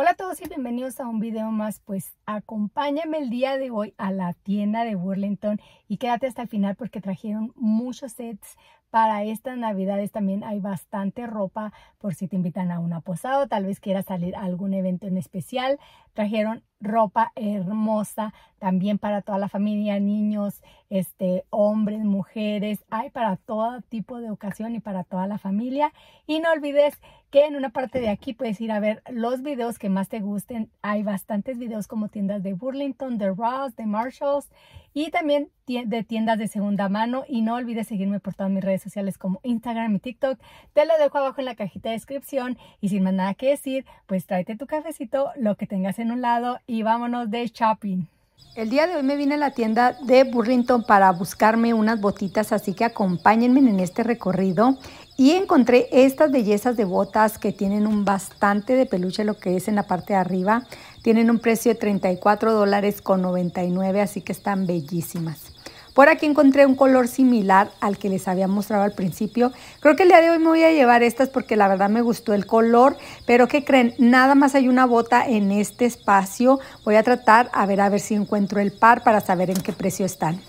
Hola a todos y bienvenidos a un video más, pues acompáñame el día de hoy a la tienda de Burlington y quédate hasta el final porque trajeron muchos sets, para estas navidades también hay bastante ropa por si te invitan a una posada o tal vez quieras salir a algún evento en especial. Trajeron ropa hermosa también para toda la familia, niños, este, hombres, mujeres. Hay para todo tipo de ocasión y para toda la familia. Y no olvides que en una parte de aquí puedes ir a ver los videos que más te gusten. Hay bastantes videos como tiendas de Burlington, de Ross, de Marshalls y también de tiendas de segunda mano. Y no olvides seguirme por todas mis redes sociales como Instagram y TikTok. Te lo dejo abajo en la cajita de descripción. Y sin más nada que decir, pues tráete tu cafecito, lo que tengas en un lado y vámonos de shopping. El día de hoy me vine a la tienda de Burlington para buscarme unas botitas, así que acompáñenme en este recorrido. Y encontré estas bellezas de botas que tienen un bastante de peluche, lo que es en la parte de arriba. Tienen un precio de $34.99, dólares con así que están bellísimas. Por aquí encontré un color similar al que les había mostrado al principio. Creo que el día de hoy me voy a llevar estas porque la verdad me gustó el color. Pero ¿qué creen? Nada más hay una bota en este espacio. Voy a tratar a ver a ver si encuentro el par para saber en qué precio están.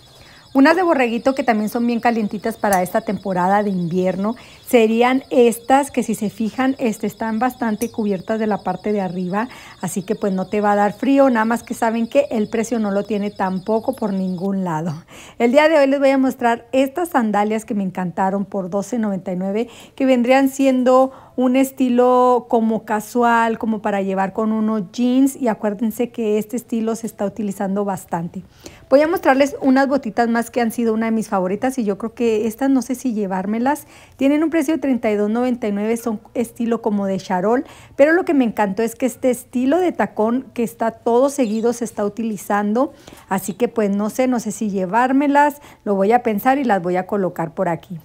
Unas de borreguito que también son bien calientitas para esta temporada de invierno serían estas que si se fijan este, están bastante cubiertas de la parte de arriba, así que pues no te va a dar frío, nada más que saben que el precio no lo tiene tampoco por ningún lado. El día de hoy les voy a mostrar estas sandalias que me encantaron por $12.99 que vendrían siendo un estilo como casual, como para llevar con unos jeans y acuérdense que este estilo se está utilizando bastante. Voy a mostrarles unas botitas más que han sido una de mis favoritas y yo creo que estas no sé si llevármelas. Tienen un precio de $32.99, son estilo como de charol, pero lo que me encantó es que este estilo de tacón que está todo seguido se está utilizando, así que pues no sé, no sé si llevármelas, lo voy a pensar y las voy a colocar por aquí.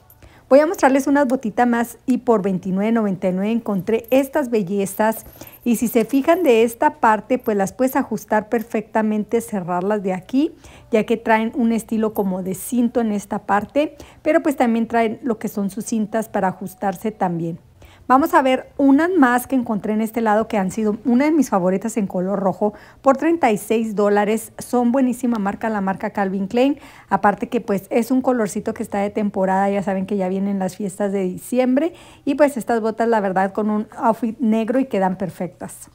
Voy a mostrarles unas botitas más y por $29.99 encontré estas bellezas y si se fijan de esta parte pues las puedes ajustar perfectamente, cerrarlas de aquí ya que traen un estilo como de cinto en esta parte pero pues también traen lo que son sus cintas para ajustarse también. Vamos a ver unas más que encontré en este lado que han sido una de mis favoritas en color rojo por 36 dólares. Son buenísima marca, la marca Calvin Klein. Aparte que pues es un colorcito que está de temporada, ya saben que ya vienen las fiestas de diciembre. Y pues estas botas la verdad con un outfit negro y quedan perfectas.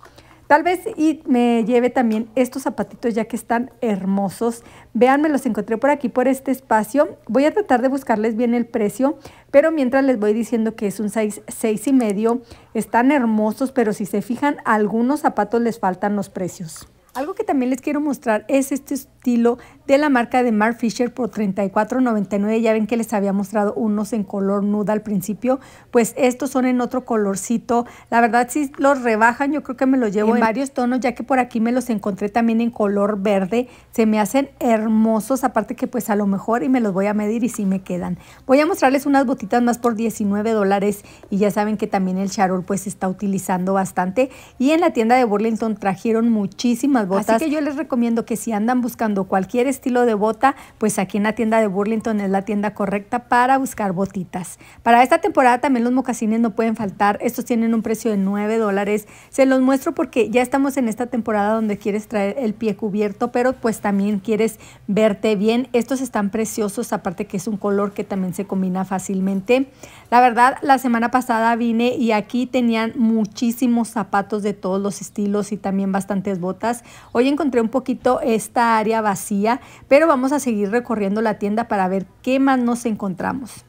Tal vez y me lleve también estos zapatitos ya que están hermosos. Vean, me los encontré por aquí, por este espacio. Voy a tratar de buscarles bien el precio, pero mientras les voy diciendo que es un 6, 6 y medio. Están hermosos, pero si se fijan, a algunos zapatos les faltan los precios. Algo que también les quiero mostrar es este estilo de la marca de Mark Fisher por $34.99. Ya ven que les había mostrado unos en color nude al principio. Pues estos son en otro colorcito. La verdad, si los rebajan, yo creo que me los llevo en, varios tonos, ya que por aquí me los encontré también en color verde. Se me hacen hermosos, aparte que pues a lo mejor y me los voy a medir y sí me quedan. Voy a mostrarles unas botitas más por $19 dólares y ya saben que también el charol pues está utilizando bastante. Y en la tienda de Burlington trajeron muchísimas Así que yo les recomiendo que si andan buscando cualquier estilo de bota, pues aquí en la tienda de Burlington es la tienda correcta para buscar botitas. Para esta temporada también los mocasines no pueden faltar. Estos tienen un precio de 9 dólares. Se los muestro porque ya estamos en esta temporada donde quieres traer el pie cubierto, pero pues también quieres verte bien. Estos están preciosos, aparte que es un color que también se combina fácilmente. La verdad, la semana pasada vine y aquí tenían muchísimos zapatos de todos los estilos y también bastantes botas. Hoy encontré un poquito esta área vacía, pero vamos a seguir recorriendo la tienda para ver qué más nos encontramos.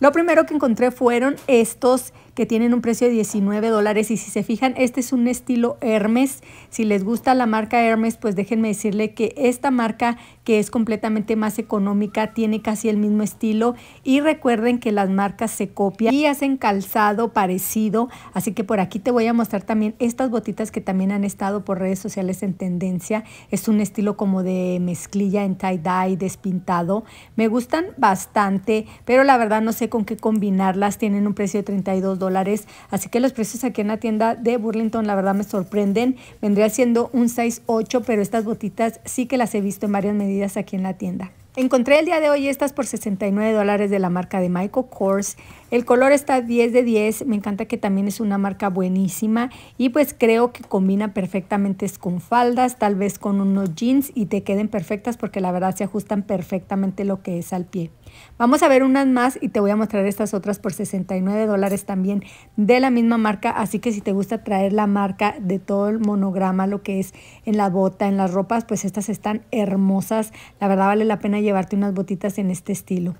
Lo primero que encontré fueron estos que tienen un precio de 19 dólares. Y si se fijan, este es un estilo Hermes. Si les gusta la marca Hermes, pues déjenme decirle que esta marca que es completamente más económica, tiene casi el mismo estilo y recuerden que las marcas se copian y hacen calzado parecido, así que por aquí te voy a mostrar también estas botitas que también han estado por redes sociales en tendencia, es un estilo como de mezclilla en tie-dye, despintado, me gustan bastante, pero la verdad no sé con qué combinarlas, tienen un precio de 32 dólares Así que los precios aquí en la tienda de Burlington, la verdad, me sorprenden. Vendría siendo un 6,8, pero estas botitas sí que las he visto en varias medidas aquí en la tienda. Encontré el día de hoy estas por 69 dólares de la marca de Michael Kors. El color está 10 de 10, me encanta que también es una marca buenísima y pues creo que combina perfectamente con faldas, tal vez con unos jeans y te queden perfectas porque la verdad se ajustan perfectamente lo que es al pie. Vamos a ver unas más y te voy a mostrar estas otras por 69 dólares también de la misma marca, así que si te gusta traer la marca de todo el monograma, lo que es en la bota, en las ropas, pues estas están hermosas, la verdad vale la pena llevarte unas botitas en este estilo.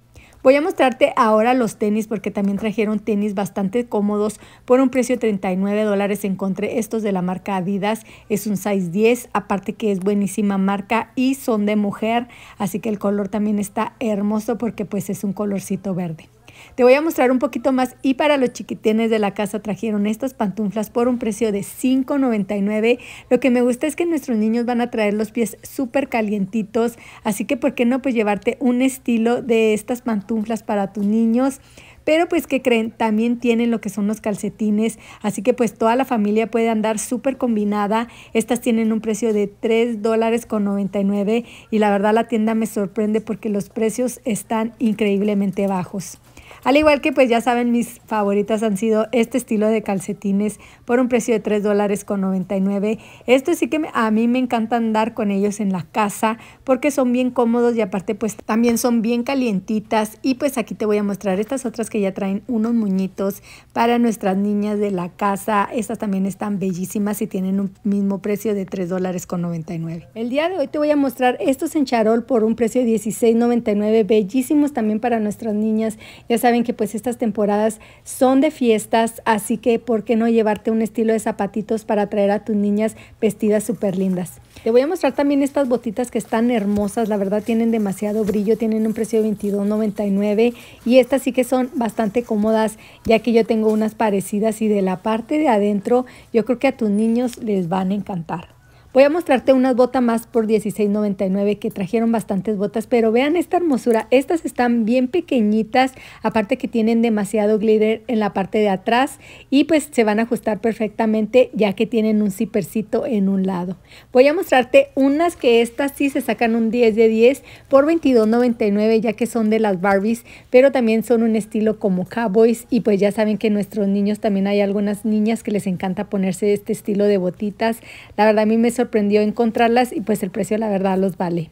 Voy a mostrarte ahora los tenis porque también trajeron tenis bastante cómodos por un precio de 39 dólares. Encontré estos de la marca Adidas, es un size 10, aparte que es buenísima marca y son de mujer, así que el color también está hermoso porque pues es un colorcito verde. Te voy a mostrar un poquito más y para los chiquitines de la casa trajeron estas pantuflas por un precio de $5.99. Lo que me gusta es que nuestros niños van a traer los pies súper calientitos, así que ¿por qué no pues llevarte un estilo de estas pantuflas para tus niños? Pero pues que creen, también tienen lo que son los calcetines, así que pues toda la familia puede andar súper combinada. Estas tienen un precio de $3.99 y la verdad la tienda me sorprende porque los precios están increíblemente bajos. Al igual que pues ya saben, mis favoritas han sido este estilo de calcetines por un precio de $3.99. dólares con 99. Estos sí que a mí me encanta andar con ellos en la casa porque son bien cómodos y aparte pues también son bien calientitas. Y pues aquí te voy a mostrar estas otras que ya traen unos muñitos para nuestras niñas de la casa. Estas también están bellísimas y tienen un mismo precio de $3.99. dólares con 99. El día de hoy te voy a mostrar estos en charol por un precio de 16.99, bellísimos también para nuestras niñas saben que pues estas temporadas son de fiestas, así que ¿por qué no llevarte un estilo de zapatitos para traer a tus niñas vestidas súper lindas? Te voy a mostrar también estas botitas que están hermosas, la verdad tienen demasiado brillo, tienen un precio de $22.99 y estas sí que son bastante cómodas, ya que yo tengo unas parecidas y de la parte de adentro yo creo que a tus niños les van a encantar. Voy a mostrarte unas botas más por $16.99 que trajeron bastantes botas, pero vean esta hermosura. Estas están bien pequeñitas, aparte que tienen demasiado glitter en la parte de atrás y pues se van a ajustar perfectamente ya que tienen un cipercito en un lado. Voy a mostrarte unas que estas sí se sacan un 10 de 10 por $22.99 ya que son de las Barbies, pero también son un estilo como cowboys y pues ya saben que nuestros niños también hay algunas niñas que les encanta ponerse este estilo de botitas. La verdad a mí me sorprende sorprendió encontrarlas y pues el precio la verdad los vale.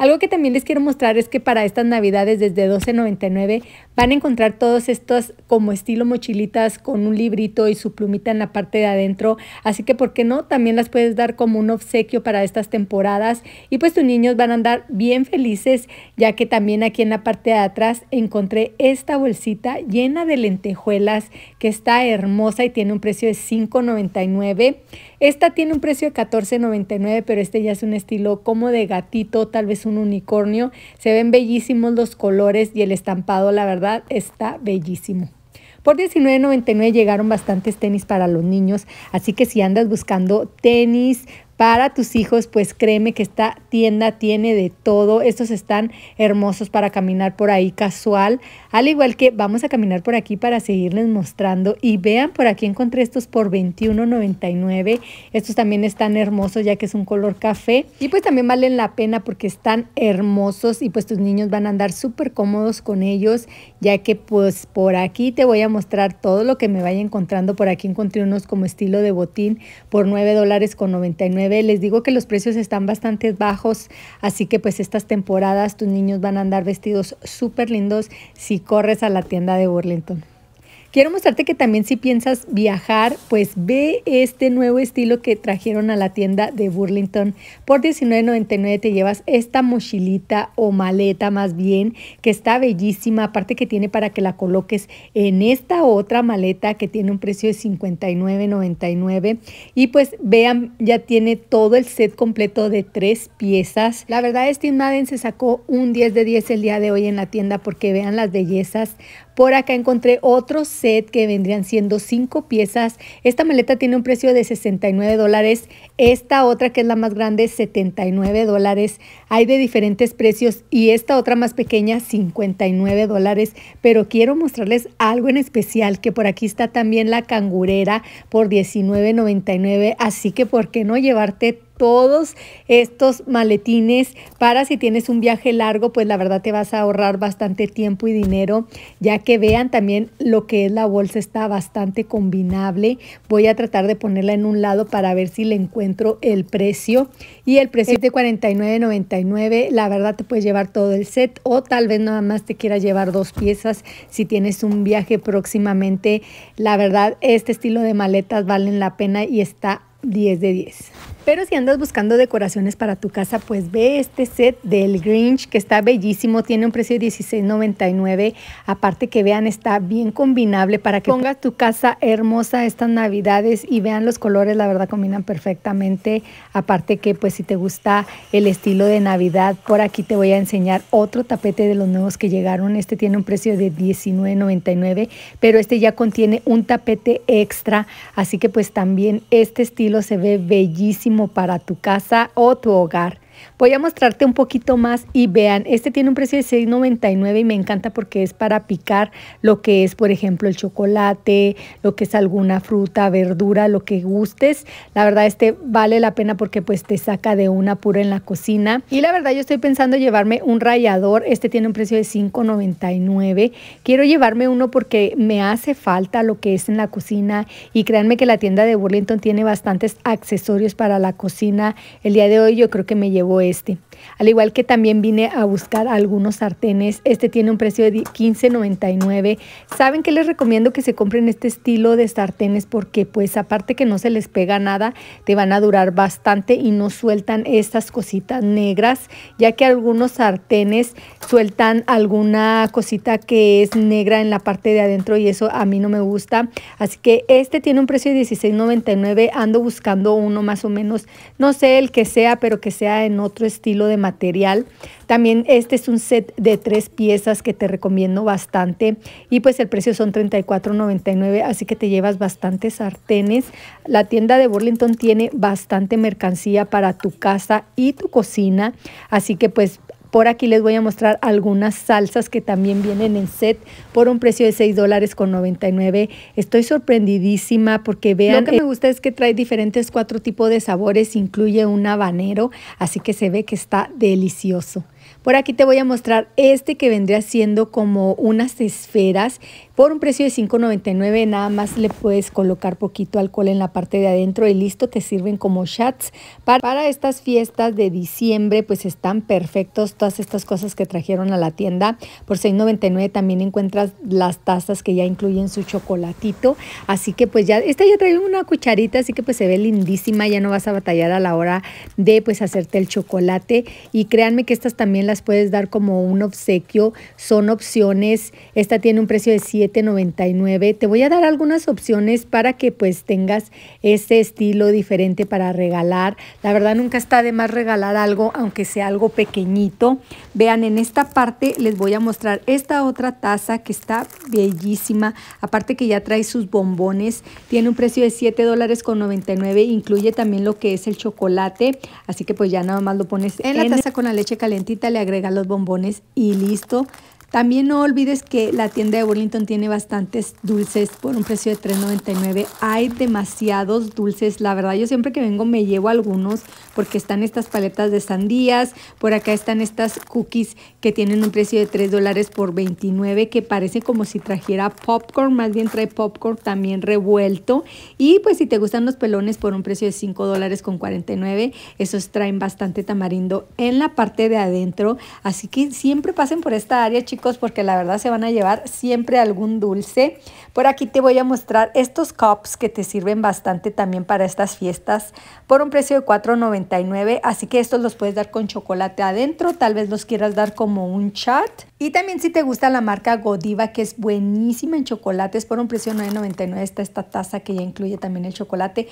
Algo que también les quiero mostrar es que para estas navidades desde $12.99 van a encontrar todos estos como estilo mochilitas con un librito y su plumita en la parte de adentro. Así que, ¿por qué no? También las puedes dar como un obsequio para estas temporadas. Y pues tus niños van a andar bien felices ya que también aquí en la parte de atrás encontré esta bolsita llena de lentejuelas que está hermosa y tiene un precio de $5.99. Esta tiene un precio de $14.99, pero este ya es un estilo como de gatito, tal vez un unicornio. Se ven bellísimos los colores y el estampado, la verdad, está bellísimo. Por $19.99 llegaron bastantes tenis para los niños, así que si andas buscando tenis, para tus hijos, pues créeme que esta tienda tiene de todo. Estos están hermosos para caminar por ahí casual, al igual que vamos a caminar por aquí para seguirles mostrando. Y vean, por aquí encontré estos por $21.99. Estos también están hermosos ya que es un color café. Y pues también valen la pena porque están hermosos y pues tus niños van a andar súper cómodos con ellos, ya que pues por aquí te voy a mostrar todo lo que me vaya encontrando. Por aquí encontré unos como estilo de botín por $9.99. con les digo que los precios están bastante bajos, así que pues estas temporadas tus niños van a andar vestidos súper lindos si corres a la tienda de Burlington. Quiero mostrarte que también si piensas viajar, pues ve este nuevo estilo que trajeron a la tienda de Burlington. Por $19.99 te llevas esta mochilita o maleta más bien, que está bellísima, aparte que tiene para que la coloques en esta otra maleta que tiene un precio de $59.99. Y pues vean, ya tiene todo el set completo de tres piezas. La verdad es Madden se sacó un 10 de 10 el día de hoy en la tienda porque vean las bellezas por acá encontré otro set que vendrían siendo cinco piezas. Esta maleta tiene un precio de 69 dólares. Esta otra que es la más grande, 79 dólares. Hay de diferentes precios y esta otra más pequeña, 59 dólares. Pero quiero mostrarles algo en especial que por aquí está también la cangurera por $19.99. Así que, ¿por qué no llevarte todos estos maletines para si tienes un viaje largo, pues la verdad te vas a ahorrar bastante tiempo y dinero, ya que vean también lo que es la bolsa, está bastante combinable. Voy a tratar de ponerla en un lado para ver si le encuentro el precio. Y el precio es de $49.99, la verdad te puedes llevar todo el set o tal vez nada más te quieras llevar dos piezas si tienes un viaje próximamente. La verdad, este estilo de maletas valen la pena y está 10 de 10. Pero si andas buscando decoraciones para tu casa, pues ve este set del Grinch que está bellísimo, tiene un precio de $16.99. Aparte que vean, está bien combinable para que pongas tu casa hermosa estas navidades y vean los colores, la verdad combinan perfectamente. Aparte que pues si te gusta el estilo de navidad, por aquí te voy a enseñar otro tapete de los nuevos que llegaron. Este tiene un precio de $19.99, pero este ya contiene un tapete extra, así que pues también este estilo se ve bellísimo para tu casa o tu hogar. Voy a mostrarte un poquito más y vean, este tiene un precio de $6.99 y me encanta porque es para picar lo que es, por ejemplo, el chocolate, lo que es alguna fruta, verdura, lo que gustes. La verdad, este vale la pena porque pues te saca de una pura en la cocina. Y la verdad, yo estoy pensando llevarme un rallador. Este tiene un precio de $5.99. Quiero llevarme uno porque me hace falta lo que es en la cocina y créanme que la tienda de Burlington tiene bastantes accesorios para la cocina. El día de hoy yo creo que me llevo este. Al igual que también vine a buscar algunos sartenes, este tiene un precio de $15.99. Saben que les recomiendo que se compren este estilo de sartenes porque pues aparte que no se les pega nada, te van a durar bastante y no sueltan estas cositas negras, ya que algunos sartenes sueltan alguna cosita que es negra en la parte de adentro y eso a mí no me gusta. Así que este tiene un precio de $16.99, ando buscando uno más o menos, no sé el que sea, pero que sea en otro estilo de material. También este es un set de tres piezas que te recomiendo bastante y pues el precio son $34.99, así que te llevas bastantes sartenes. La tienda de Burlington tiene bastante mercancía para tu casa y tu cocina, así que pues por aquí les voy a mostrar algunas salsas que también vienen en set por un precio de $6.99. dólares con Estoy sorprendidísima porque vean... Lo que me eh, gusta es que trae diferentes cuatro tipos de sabores, incluye un habanero, así que se ve que está delicioso. Por aquí te voy a mostrar este que vendría siendo como unas esferas por un precio de $5.99 nada más le puedes colocar poquito alcohol en la parte de adentro y listo, te sirven como shots. Para, estas fiestas de diciembre pues están perfectos todas estas cosas que trajeron a la tienda. Por $6.99 también encuentras las tazas que ya incluyen su chocolatito. Así que pues ya, esta ya trae una cucharita, así que pues se ve lindísima, ya no vas a batallar a la hora de pues hacerte el chocolate. Y créanme que estas también las puedes dar como un obsequio, son opciones. Esta tiene un precio de 7 799. Te voy a dar algunas opciones para que pues tengas este estilo diferente para regalar. La verdad nunca está de más regalar algo, aunque sea algo pequeñito. Vean, en esta parte les voy a mostrar esta otra taza que está bellísima. Aparte que ya trae sus bombones. Tiene un precio de 7 dólares con 99. Incluye también lo que es el chocolate. Así que pues ya nada más lo pones en, la taza con la leche calentita. Le agrega los bombones y listo. También no olvides que la tienda de Burlington tiene bastantes dulces por un precio de $3.99. Hay demasiados dulces. La verdad, yo siempre que vengo me llevo algunos porque están estas paletas de sandías. Por acá están estas cookies que tienen un precio de $3 dólares por 29 que parece como si trajera popcorn. Más bien trae popcorn también revuelto. Y pues si te gustan los pelones por un precio de $5 dólares con 49, esos traen bastante tamarindo en la parte de adentro. Así que siempre pasen por esta área, chicos porque la verdad se van a llevar siempre algún dulce. Por aquí te voy a mostrar estos cups que te sirven bastante también para estas fiestas por un precio de $4.99. Así que estos los puedes dar con chocolate adentro, tal vez los quieras dar como un chat. Y también si te gusta la marca Godiva que es buenísima en chocolates por un precio de $9.99 está esta taza que ya incluye también el chocolate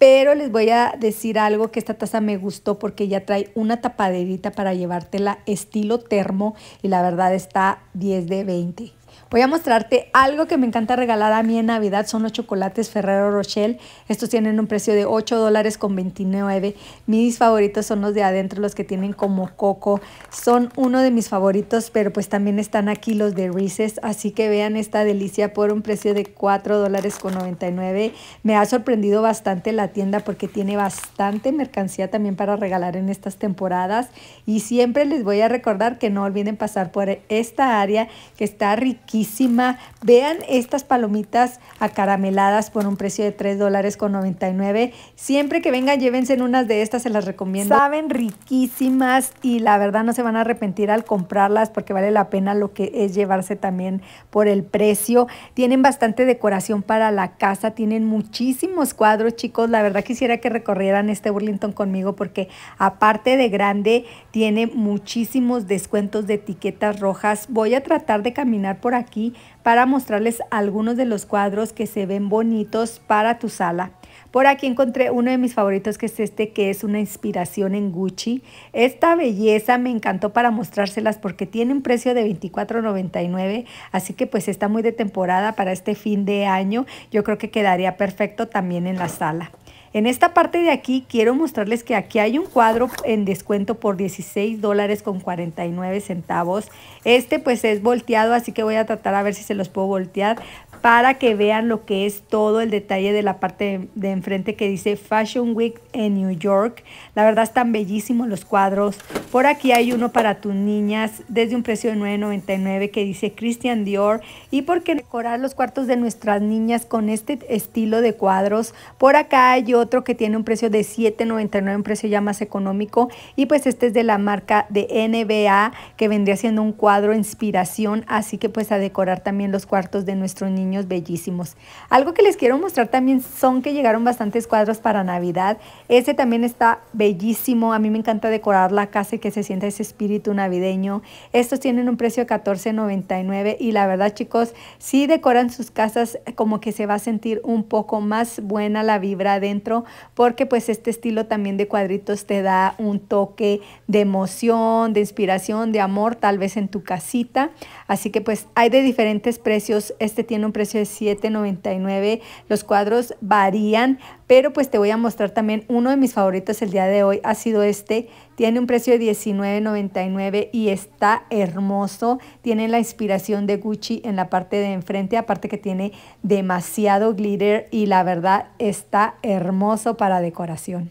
pero les voy a decir algo que esta taza me gustó porque ya trae una tapaderita para llevártela estilo termo y la verdad está 10 de 20. Voy a mostrarte algo que me encanta regalar a mí en Navidad. Son los chocolates Ferrero Rochelle, Estos tienen un precio de 8 dólares con 29. Mis favoritos son los de adentro, los que tienen como coco. Son uno de mis favoritos, pero pues también están aquí los de Reese's. Así que vean esta delicia por un precio de 4 dólares con 99. Me ha sorprendido bastante la tienda porque tiene bastante mercancía también para regalar en estas temporadas. Y siempre les voy a recordar que no olviden pasar por esta área que está riquísima riquísima. Vean estas palomitas acarameladas por un precio de 3 dólares con 99. Siempre que vengan, llévense en unas de estas, se las recomiendo. Saben riquísimas y la verdad no se van a arrepentir al comprarlas porque vale la pena lo que es llevarse también por el precio. Tienen bastante decoración para la casa, tienen muchísimos cuadros, chicos. La verdad quisiera que recorrieran este Burlington conmigo porque aparte de grande, tiene muchísimos descuentos de etiquetas rojas. Voy a tratar de caminar por aquí aquí para mostrarles algunos de los cuadros que se ven bonitos para tu sala. Por aquí encontré uno de mis favoritos que es este, que es una inspiración en Gucci. Esta belleza me encantó para mostrárselas porque tiene un precio de $24.99, así que pues está muy de temporada para este fin de año. Yo creo que quedaría perfecto también en la sala. En esta parte de aquí quiero mostrarles que aquí hay un cuadro en descuento por 16 dólares con 49 centavos. Este pues es volteado, así que voy a tratar a ver si se los puedo voltear para que vean lo que es todo el detalle de la parte de, enfrente que dice Fashion Week en New York. La verdad están bellísimos los cuadros. Por aquí hay uno para tus niñas desde un precio de $9.99 que dice Christian Dior. Y por qué decorar los cuartos de nuestras niñas con este estilo de cuadros. Por acá hay otro que tiene un precio de $7.99, un precio ya más económico. Y pues este es de la marca de NBA que vendría siendo un cuadro inspiración. Así que pues a decorar también los cuartos de nuestros niños bellísimos. Algo que les quiero mostrar también son que llegaron bastantes cuadros para Navidad. este también está bellísimo. A mí me encanta decorar la casa y que se sienta ese espíritu navideño. Estos tienen un precio de $14.99 y la verdad chicos, si decoran sus casas como que se va a sentir un poco más buena la vibra adentro porque pues este estilo también de cuadritos te da un toque de emoción, de inspiración, de amor tal vez en tu casita. Así que pues hay de diferentes precios. Este tiene un precio precio de $7.99. Los cuadros varían, pero pues te voy a mostrar también uno de mis favoritos el día de hoy ha sido este. Tiene un precio de $19.99 y está hermoso. Tiene la inspiración de Gucci en la parte de enfrente, aparte que tiene demasiado glitter y la verdad está hermoso para decoración.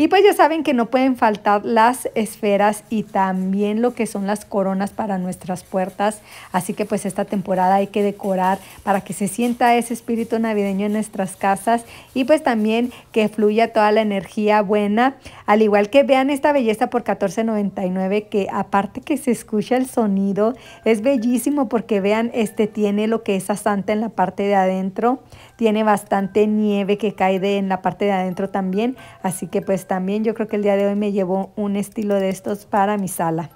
Y pues ya saben que no pueden faltar las esferas y también lo que son las coronas para nuestras puertas. Así que pues esta temporada hay que decorar para que se sienta ese espíritu navideño en nuestras casas y pues también que fluya toda la energía buena. Al igual que vean esta belleza por 14.99 que aparte que se escucha el sonido es bellísimo porque vean este tiene lo que es a Santa en la parte de adentro tiene bastante nieve que cae de, en la parte de adentro también, así que pues también yo creo que el día de hoy me llevo un estilo de estos para mi sala.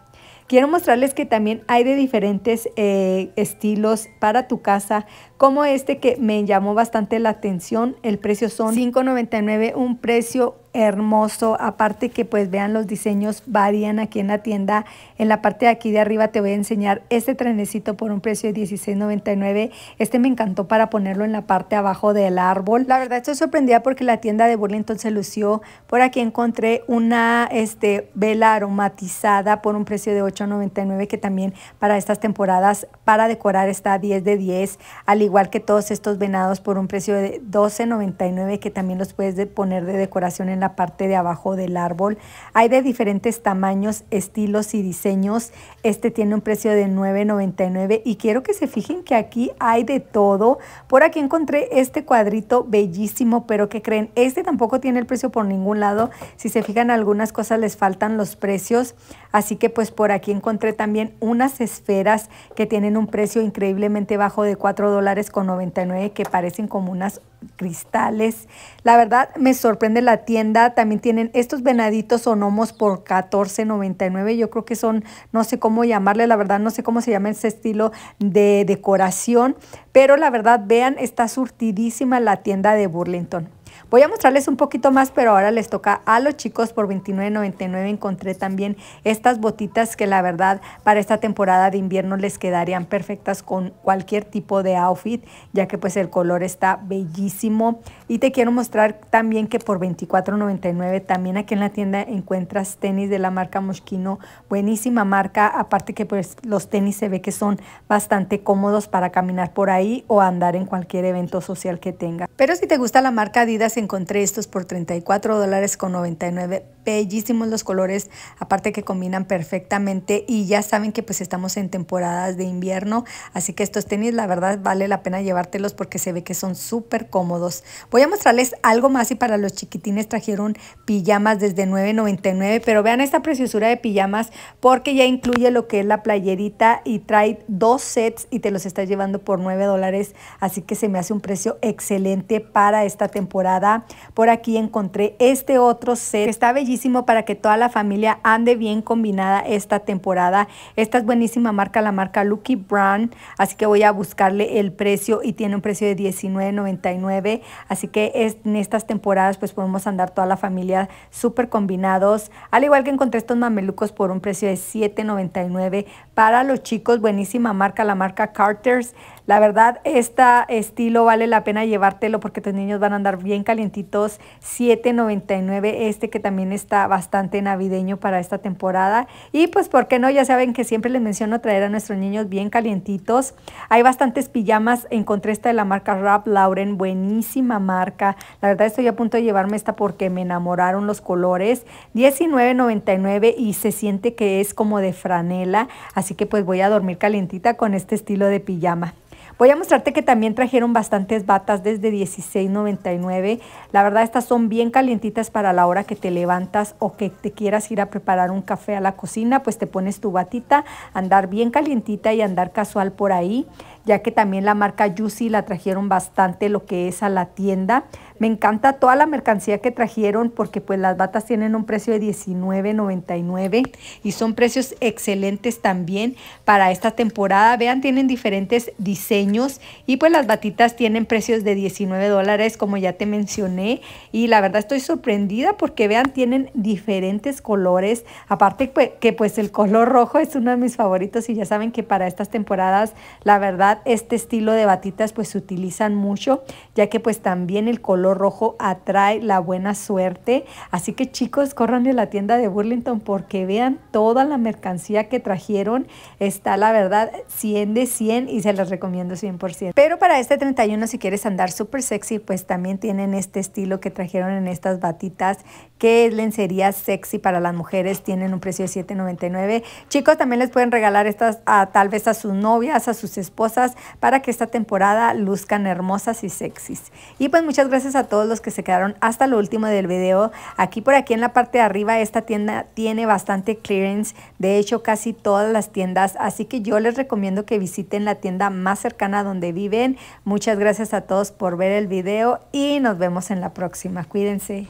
Quiero mostrarles que también hay de diferentes eh, estilos para tu casa, como este que me llamó bastante la atención. El precio son $5.99, un precio hermoso. Aparte que pues vean los diseños varían aquí en la tienda. En la parte de aquí de arriba te voy a enseñar este trenecito por un precio de $16.99. Este me encantó para ponerlo en la parte abajo del árbol. La verdad estoy sorprendida porque la tienda de Burlington se lució. Por aquí encontré una este, vela aromatizada por un precio de $8.99 que también para estas temporadas para decorar está 10 de 10. Al igual que todos estos venados por un precio de $12.99 que también los puedes poner de decoración en la parte de abajo del árbol. Hay de diferentes tamaños, estilos y diseños. Este tiene un precio de $9.99 y quiero que se fijen que aquí hay de todo. Por aquí encontré este cuadrito bellísimo, pero que creen? Este tampoco tiene el precio por ningún lado. Si se fijan, algunas cosas les faltan los precios. Así que pues por aquí encontré también unas esferas que tienen un precio increíblemente bajo de $4.99 que parecen como unas cristales. La verdad me sorprende la tienda. También tienen estos venaditos sonomos por $14.99. Yo creo que son, no sé cómo llamarle, la verdad no sé cómo se llama ese estilo de decoración. Pero la verdad, vean, está surtidísima la tienda de Burlington. Voy a mostrarles un poquito más, pero ahora les toca a los chicos por $29.99. Encontré también estas botitas que la verdad para esta temporada de invierno les quedarían perfectas con cualquier tipo de outfit, ya que pues el color está bellísimo. Y te quiero mostrar también que por $24.99 también aquí en la tienda encuentras tenis de la marca Moschino. Buenísima marca, aparte que pues los tenis se ve que son bastante cómodos para caminar por ahí o andar en cualquier evento social que tenga. Pero si te gusta la marca Adidas, encontré estos por 34 dólares con 99. Bellísimos los colores, aparte que combinan perfectamente y ya saben que pues estamos en temporadas de invierno, así que estos tenis la verdad vale la pena llevártelos porque se ve que son súper cómodos. Voy a mostrarles algo más y para los chiquitines trajeron pijamas desde 9.99, pero vean esta preciosura de pijamas porque ya incluye lo que es la playerita y trae dos sets y te los está llevando por 9 dólares, así que se me hace un precio excelente para esta temporada por aquí encontré este otro set que está bellísimo para que toda la familia ande bien combinada esta temporada. Esta es buenísima marca, la marca Lucky Brand, así que voy a buscarle el precio y tiene un precio de $19.99, así que en estas temporadas pues podemos andar toda la familia súper combinados, al igual que encontré estos mamelucos por un precio de $7.99 para los chicos, buenísima marca, la marca Carters, la verdad, este estilo vale la pena llevártelo porque tus niños van a andar bien calientitos. $7.99 este que también está bastante navideño para esta temporada. Y pues, ¿por qué no? Ya saben que siempre les menciono traer a nuestros niños bien calientitos. Hay bastantes pijamas. Encontré esta de la marca Rap Lauren, buenísima marca. La verdad, estoy a punto de llevarme esta porque me enamoraron los colores. $19.99 y se siente que es como de franela. Así que pues voy a dormir calientita con este estilo de pijama. Voy a mostrarte que también trajeron bastantes batas desde $16.99. La verdad estas son bien calientitas para la hora que te levantas o que te quieras ir a preparar un café a la cocina, pues te pones tu batita, andar bien calientita y andar casual por ahí ya que también la marca Juicy la trajeron bastante lo que es a la tienda. Me encanta toda la mercancía que trajeron porque pues las batas tienen un precio de $19.99 y son precios excelentes también para esta temporada. Vean, tienen diferentes diseños y pues las batitas tienen precios de $19 dólares como ya te mencioné y la verdad estoy sorprendida porque vean, tienen diferentes colores. Aparte pues, que pues el color rojo es uno de mis favoritos y ya saben que para estas temporadas la verdad este estilo de batitas pues se utilizan mucho, ya que pues también el color rojo atrae la buena suerte. Así que chicos, corran a la tienda de Burlington porque vean toda la mercancía que trajeron. Está la verdad 100 de 100 y se las recomiendo 100%. Pero para este 31 si quieres andar súper sexy, pues también tienen este estilo que trajeron en estas batitas que es lencería sexy para las mujeres, tienen un precio de $7.99. Chicos, también les pueden regalar estas a, tal vez a sus novias, a sus esposas, para que esta temporada luzcan hermosas y sexys. Y pues muchas gracias a todos los que se quedaron hasta lo último del video. Aquí por aquí en la parte de arriba esta tienda tiene bastante clearance, de hecho casi todas las tiendas, así que yo les recomiendo que visiten la tienda más cercana donde viven. Muchas gracias a todos por ver el video y nos vemos en la próxima. Cuídense.